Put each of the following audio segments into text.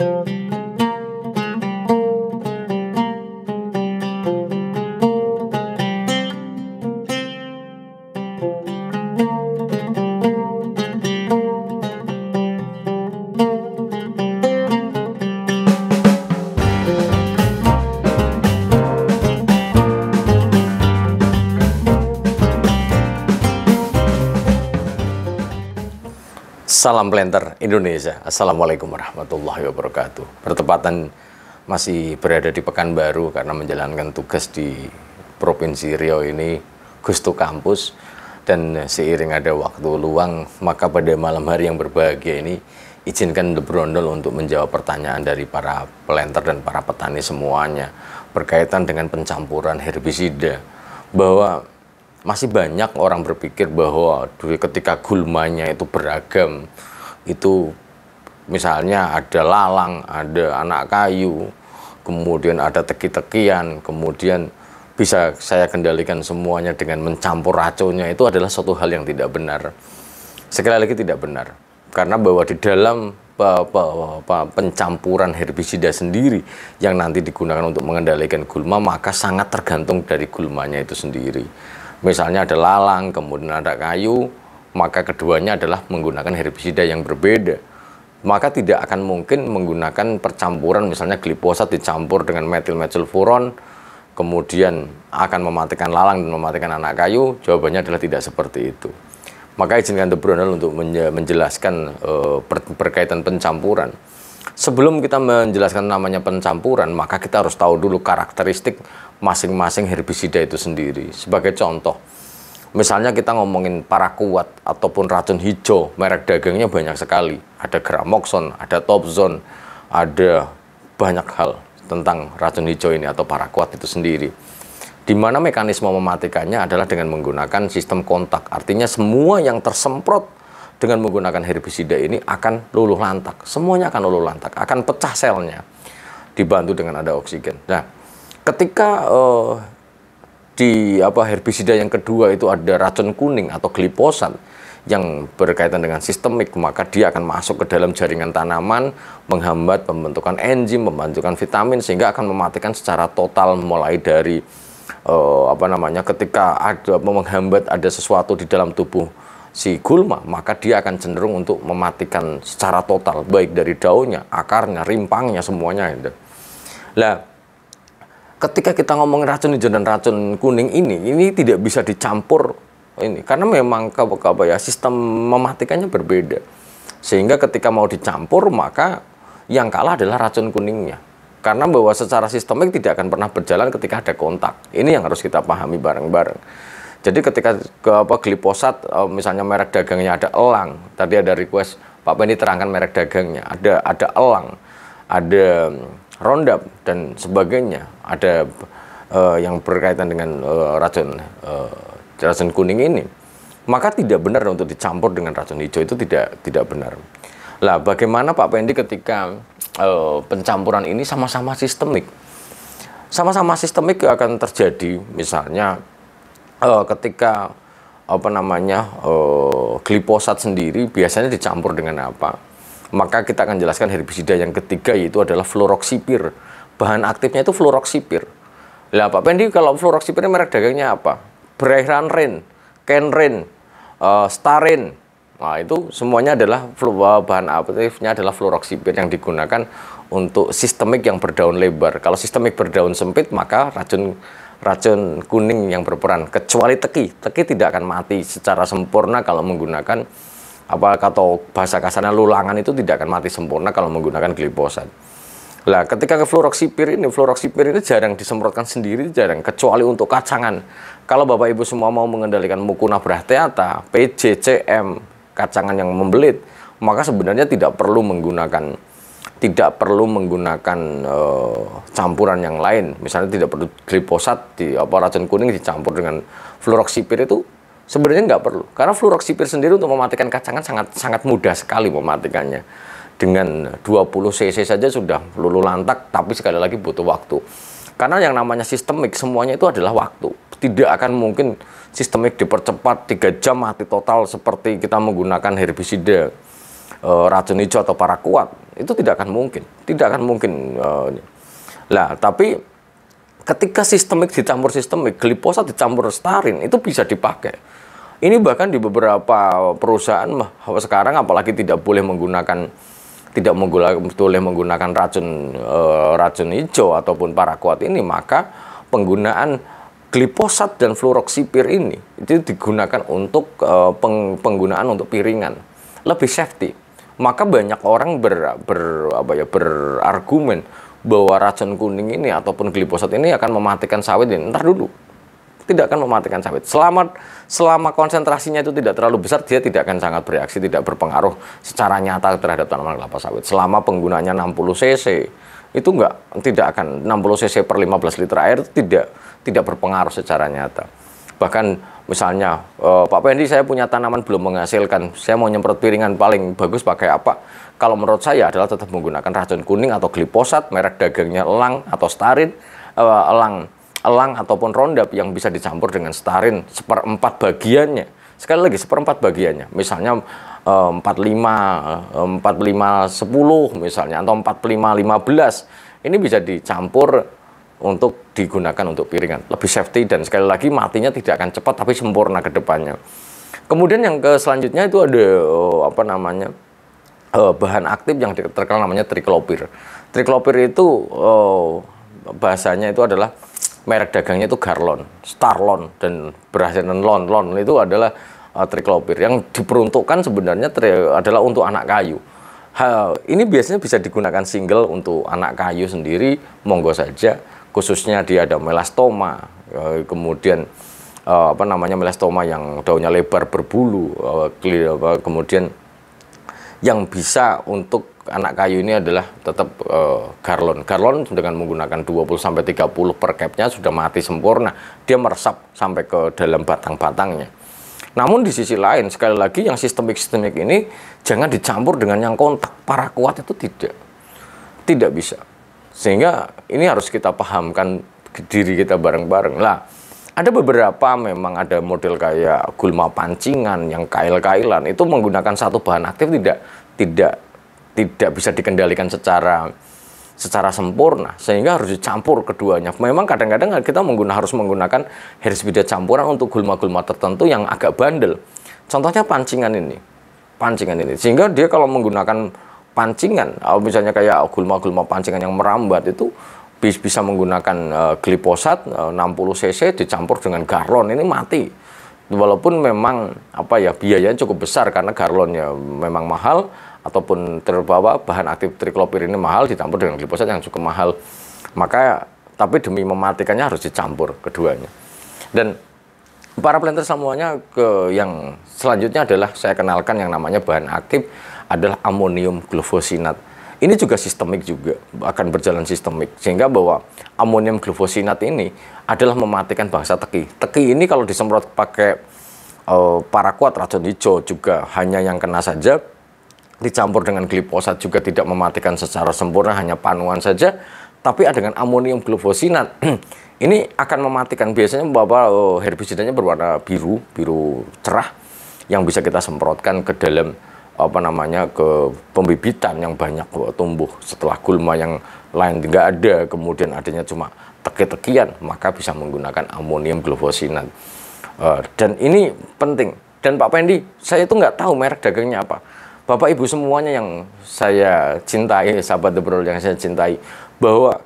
thank you Salam Planter Indonesia. Assalamualaikum warahmatullahi wabarakatuh. Bertepatan masih berada di Pekanbaru karena menjalankan tugas di Provinsi Riau ini, Gusto Kampus. Dan seiring ada waktu luang, maka pada malam hari yang berbahagia ini, izinkan The Brondol untuk menjawab pertanyaan dari para planter dan para petani semuanya berkaitan dengan pencampuran herbisida. Bahwa masih banyak orang berpikir bahwa ketika gulmanya itu beragam, itu misalnya ada lalang, ada anak kayu, kemudian ada teki-tekian, kemudian bisa saya kendalikan semuanya dengan mencampur racunnya itu adalah suatu hal yang tidak benar. Sekali lagi tidak benar. Karena bahwa di dalam pencampuran herbisida sendiri yang nanti digunakan untuk mengendalikan gulma maka sangat tergantung dari gulmanya itu sendiri misalnya ada lalang, kemudian ada kayu, maka keduanya adalah menggunakan herbisida yang berbeda. Maka tidak akan mungkin menggunakan percampuran misalnya gliposat dicampur dengan metil metilfuron, kemudian akan mematikan lalang dan mematikan anak kayu, jawabannya adalah tidak seperti itu. Maka izinkan The Brunel untuk menjelaskan uh, berkaitan pencampuran. Sebelum kita menjelaskan namanya pencampuran, maka kita harus tahu dulu karakteristik masing-masing herbisida itu sendiri. Sebagai contoh, misalnya kita ngomongin para kuat ataupun racun hijau, merek dagangnya banyak sekali. Ada gramoxon, ada topzon, ada banyak hal tentang racun hijau ini atau para kuat itu sendiri. Di mana mekanisme mematikannya adalah dengan menggunakan sistem kontak. Artinya semua yang tersemprot dengan menggunakan herbisida ini akan luluh lantak. Semuanya akan luluh lantak, akan pecah selnya dibantu dengan ada oksigen. Nah, ketika uh, di apa herbisida yang kedua itu ada racun kuning atau gliposan yang berkaitan dengan sistemik maka dia akan masuk ke dalam jaringan tanaman menghambat pembentukan enzim pembentukan vitamin sehingga akan mematikan secara total mulai dari uh, apa namanya ketika ada menghambat ada sesuatu di dalam tubuh si gulma maka dia akan cenderung untuk mematikan secara total baik dari daunnya akarnya rimpangnya semuanya lah ketika kita ngomongin racun hijau dan racun kuning ini, ini tidak bisa dicampur ini karena memang apa ya sistem mematikannya berbeda. Sehingga ketika mau dicampur maka yang kalah adalah racun kuningnya. Karena bahwa secara sistemik tidak akan pernah berjalan ketika ada kontak. Ini yang harus kita pahami bareng-bareng. Jadi ketika ke apa gliposat eh, misalnya merek dagangnya ada elang, tadi ada request Pak Benny terangkan merek dagangnya, ada ada elang, ada Roundup dan sebagainya. Ada uh, yang berkaitan dengan uh, eh, racun uh, eh, racun kuning ini, maka tidak benar untuk dicampur dengan racun hijau itu tidak tidak benar. Lah, bagaimana Pak Pendi ketika uh, pencampuran ini sama-sama sistemik? Sama-sama sistemik akan terjadi, misalnya uh, ketika apa namanya uh, gliposat sendiri biasanya dicampur dengan apa? Maka kita akan jelaskan herbisida yang ketiga yaitu adalah fluoroxipir. Bahan aktifnya itu fluoroxipir. Lah Pak Pendi kalau ini merek dagangnya apa? Brehranrin, Kenrin, uh, eh, Starin. Nah, itu semuanya adalah eh, bahan aktifnya adalah fluoroxipir yang digunakan untuk sistemik yang berdaun lebar. Kalau sistemik berdaun sempit maka racun racun kuning yang berperan kecuali teki. Teki tidak akan mati secara sempurna kalau menggunakan apa atau bahasa kasarnya lulangan itu tidak akan mati sempurna kalau menggunakan glifosat. Lah, ketika ke fluoroksipir ini, fluoroksipir ini jarang disemprotkan sendiri, jarang kecuali untuk kacangan. Kalau Bapak Ibu semua mau mengendalikan mukuna brahtheata, PJCM, kacangan yang membelit, maka sebenarnya tidak perlu menggunakan tidak perlu menggunakan e, campuran yang lain. Misalnya tidak perlu gliposat di apa racun kuning dicampur dengan fluoroksipir itu Sebenarnya nggak perlu, karena fluoroksipir sendiri untuk mematikan kacangan sangat sangat mudah sekali mematikannya. Dengan 20 cc saja sudah lulu lantak, tapi sekali lagi butuh waktu. Karena yang namanya sistemik semuanya itu adalah waktu. Tidak akan mungkin sistemik dipercepat tiga jam mati total seperti kita menggunakan herbisida e, racun hijau atau para kuat. Itu tidak akan mungkin. Tidak akan mungkin. E, lah, tapi Ketika sistemik dicampur sistemik, gliposat dicampur starin, itu bisa dipakai. Ini bahkan di beberapa perusahaan sekarang apalagi tidak boleh menggunakan tidak boleh menggunakan racun e, racun hijau ataupun parakuat ini maka penggunaan gliposat dan fluoroksipir ini itu digunakan untuk e, peng, penggunaan untuk piringan lebih safety maka banyak orang ber, ber apa ya berargumen bahwa racun kuning ini ataupun gliposat ini akan mematikan sawit ini. Ntar dulu. Tidak akan mematikan sawit. Selama selama konsentrasinya itu tidak terlalu besar, dia tidak akan sangat bereaksi, tidak berpengaruh secara nyata terhadap tanaman kelapa sawit. Selama penggunanya 60 cc, itu enggak tidak akan 60 cc per 15 liter air tidak tidak berpengaruh secara nyata bahkan misalnya e, Pak Pendi saya punya tanaman belum menghasilkan saya mau nyemprot piringan paling bagus pakai apa kalau menurut saya adalah tetap menggunakan racun kuning atau gliposat merek dagangnya elang atau starin e, elang elang ataupun rondap yang bisa dicampur dengan starin seperempat bagiannya sekali lagi seperempat bagiannya misalnya e, 45 e, 45 10 misalnya atau 45 15 ini bisa dicampur untuk digunakan untuk piringan. Lebih safety dan sekali lagi matinya tidak akan cepat tapi sempurna ke depannya. Kemudian yang ke selanjutnya itu ada eh, apa namanya? Eh, bahan aktif yang terkenal namanya triklopir. Triklopir itu eh, bahasanya itu adalah merek dagangnya itu Garlon, Starlon dan berhasil dan Lon. Lon itu adalah triklopir yang diperuntukkan sebenarnya adalah untuk anak kayu. Hal ini biasanya bisa digunakan single untuk anak kayu sendiri, monggo saja khususnya dia ada melastoma, ya, kemudian eh, apa namanya melastoma yang daunnya lebar berbulu, eh, kemudian yang bisa untuk anak kayu ini adalah tetap uh, garlon. Garlon dengan menggunakan 20 sampai 30 per capnya sudah mati sempurna. Dia meresap sampai ke dalam batang-batangnya. Namun di sisi lain sekali lagi yang sistemik-sistemik ini jangan dicampur dengan yang kontak. Para kuat itu tidak. Tidak bisa. Sehingga ini harus kita pahamkan diri kita bareng-bareng lah. Ada beberapa memang ada model kayak gulma pancingan yang kail-kailan itu menggunakan satu bahan aktif tidak tidak tidak bisa dikendalikan secara secara sempurna sehingga harus dicampur keduanya. Memang kadang-kadang kita menggunakan harus menggunakan herbisida campuran untuk gulma-gulma tertentu yang agak bandel. Contohnya pancingan ini. Pancingan ini. Sehingga dia kalau menggunakan pancingan, misalnya kayak gulma-gulma pancingan yang merambat itu bisa menggunakan uh, gliposat eh, uh, 60 cc dicampur dengan Garlon ini mati. Walaupun memang apa ya biayanya cukup besar karena Garlonnya memang mahal ataupun terbawa bahan aktif triklopir ini mahal dicampur dengan gliposat yang cukup mahal. Maka tapi demi mematikannya harus dicampur keduanya. Dan para planter semuanya ke yang selanjutnya adalah saya kenalkan yang namanya bahan aktif adalah amonium glufosinat. Ini juga sistemik juga akan berjalan sistemik sehingga bahwa amonium glufosinat ini adalah mematikan bangsa teki. Teki ini kalau disemprot pakai e, eh, paraquat racun hijau juga hanya yang kena saja dicampur dengan gliposat juga tidak mematikan secara sempurna hanya panuan saja tapi dengan amonium glufosinat ini akan mematikan biasanya bahwa oh, herbisidanya berwarna biru biru cerah yang bisa kita semprotkan ke dalam apa namanya ke pembibitan yang banyak tumbuh setelah gulma yang lain tidak ada kemudian adanya cuma teki-tekian maka bisa menggunakan amonium glufosinat eh, dan ini penting dan Pak Pendi saya itu nggak tahu merek dagangnya apa Bapak Ibu semuanya yang saya cintai sahabat The yang saya cintai bahwa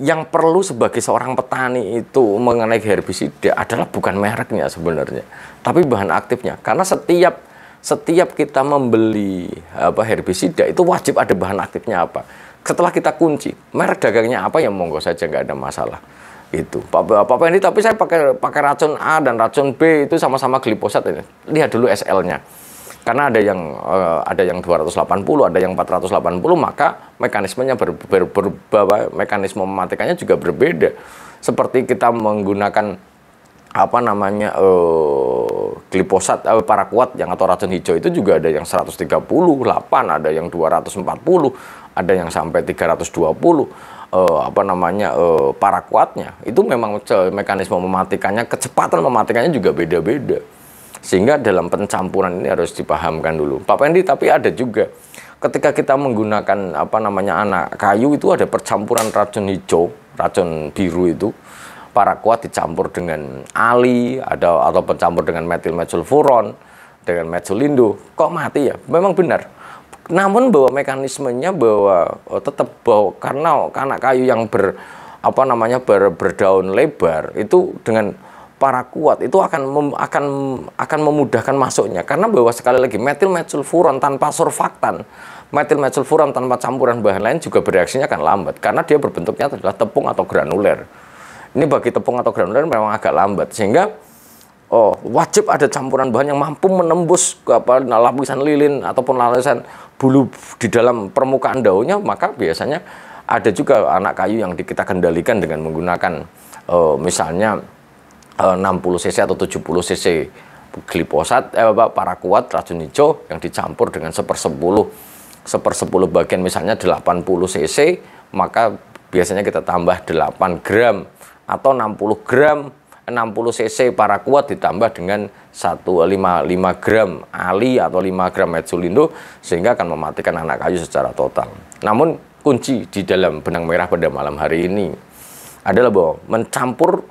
yang perlu sebagai seorang petani itu mengenai herbisida adalah bukan mereknya sebenarnya, tapi bahan aktifnya. Karena setiap setiap kita membeli apa herbisida itu wajib ada bahan aktifnya apa. Setelah kita kunci merek dagangnya apa yang monggo saja nggak ada masalah itu Pak apa ini tapi saya pakai pakai racun A dan racun B itu sama-sama gliposat ini lihat dulu SL-nya karena ada yang uh, ada yang 280, ada yang 480, maka mekanismenya ber, ber, ber, ber, mekanisme mematikannya juga berbeda. Seperti kita menggunakan apa namanya uh, eh, glifosat uh, eh, parakuat yang atau racun hijau itu juga ada yang 138, ada yang 240, ada yang sampai 320 uh, apa namanya uh, parakuatnya. Itu memang mekanisme mematikannya, kecepatan mematikannya juga beda-beda. Sehingga dalam pencampuran ini harus dipahamkan dulu. Pak Pendi, tapi ada juga ketika kita menggunakan apa namanya anak kayu itu ada percampuran racun hijau, racun biru itu para kuat dicampur dengan ali, ada atau pencampur dengan metil metilfuron dengan metilindo Kok mati ya? Memang benar. Namun bahwa mekanismenya bahwa oh, tetap bahwa karena anak kayu yang ber apa namanya ber, berdaun lebar itu dengan para kuat itu akan mem, akan akan memudahkan masuknya karena bahwa sekali lagi metil metsulfuron tanpa surfaktan metil metsulfuron tanpa campuran bahan lain juga bereaksinya akan lambat karena dia berbentuknya adalah tepung atau granuler ini bagi tepung atau granuler memang agak lambat sehingga oh wajib ada campuran bahan yang mampu menembus ke apa lapisan lilin ataupun lapisan bulu di dalam permukaan daunnya maka biasanya ada juga anak kayu yang kita kendalikan dengan menggunakan oh, misalnya 60 eh, cc atau 70 cc gliposat eh para parakuat racun hijau yang dicampur dengan sepersepuluh sepersepuluh bagian misalnya 80 cc maka biasanya kita tambah 8 gram atau 60 gram 60 cc para kuat ditambah dengan 155 gram ali atau 5 gram medsolindo sehingga akan mematikan anak kayu secara total. Namun kunci di dalam benang merah pada malam hari ini adalah bahwa mencampur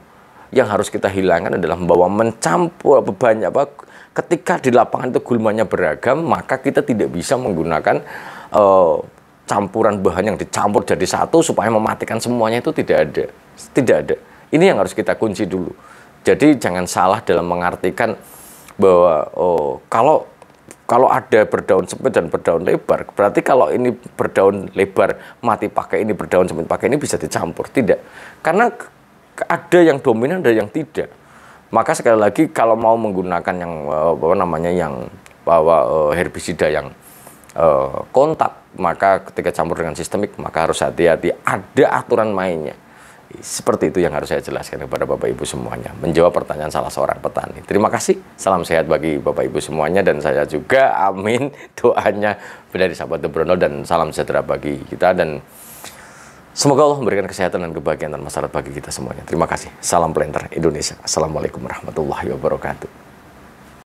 yang harus kita hilangkan adalah bahwa mencampur banyak apa ketika di lapangan itu gulmanya beragam maka kita tidak bisa menggunakan uh, campuran bahan yang dicampur jadi satu supaya mematikan semuanya itu tidak ada tidak ada ini yang harus kita kunci dulu jadi jangan salah dalam mengartikan bahwa oh kalau kalau ada berdaun sempit dan berdaun lebar, berarti kalau ini berdaun lebar mati pakai ini, berdaun sempit pakai ini bisa dicampur. Tidak. Karena ada yang dominan ada yang tidak maka sekali lagi kalau mau menggunakan yang eh, apa namanya yang bahwa eh, herbisida yang eh, kontak maka ketika campur dengan sistemik maka harus hati-hati ada aturan mainnya seperti itu yang harus saya jelaskan kepada Bapak Ibu semuanya menjawab pertanyaan salah seorang petani terima kasih salam sehat bagi Bapak Ibu semuanya dan saya juga amin doanya dari sahabat Brono dan salam sejahtera bagi kita dan Semoga Allah memberikan kesehatan dan kebahagiaan dan masalah bagi kita semuanya. Terima kasih. Salam Planter Indonesia. Assalamualaikum warahmatullahi wabarakatuh.